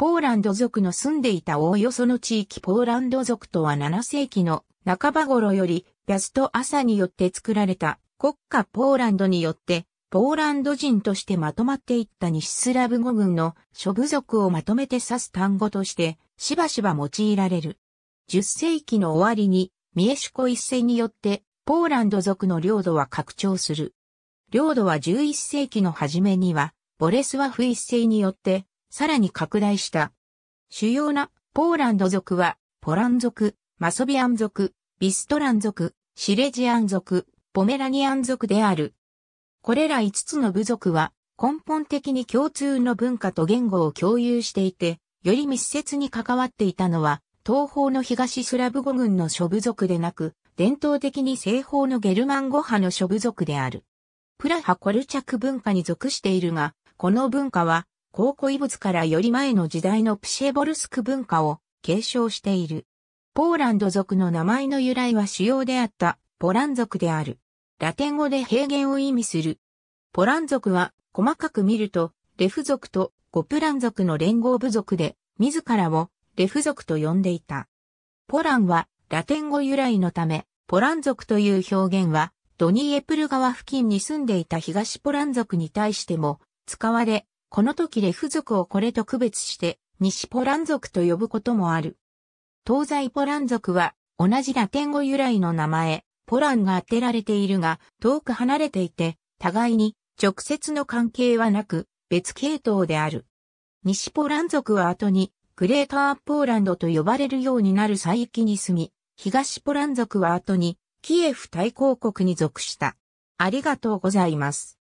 ポーランド族の住んでいたおおよその地域ポーランド族とは7世紀の半ば頃より、ビャスト・によって作られた国家ポーランドによって、ポーランド人としてまとまっていった西スラブ語群の諸部族をまとめて指す単語として、しばしば用いられる。10世紀の終わりに、ミエシュコ一世によって、ポーランド族の領土は拡張する。領土は11世紀の初めには、ボレスワフ一世によって、さらに拡大した。主要なポーランド族は、ポラン族、マソビアン族、ビストラン族、シレジアン族、ポメラニアン族である。これら5つの部族は、根本的に共通の文化と言語を共有していて、より密接に関わっていたのは、東方の東スラブ語群の諸部族でなく、伝統的に西方のゲルマン語派の諸部族である。プラハコルチャク文化に属しているが、この文化は考古遺物からより前の時代のプシェボルスク文化を継承している。ポーランド族の名前の由来は主要であったポラン族である。ラテン語で平原を意味する。ポラン族は細かく見るとレフ族とゴプラン族の連合部族で自らをレフ族と呼んでいた。ポランはラテン語由来のためポラン族という表現はドニエプル川付近に住んでいた東ポラン族に対しても使われこの時レフ族をこれと区別して西ポラン族と呼ぶこともある。東西ポラン族は同じラテン語由来の名前、ポランが当てられているが遠く離れていて、互いに直接の関係はなく別系統である。西ポラン族は後にグレーターポーランドと呼ばれるようになる最域に住み、東ポラン族は後にキエフ大公国に属した。ありがとうございます。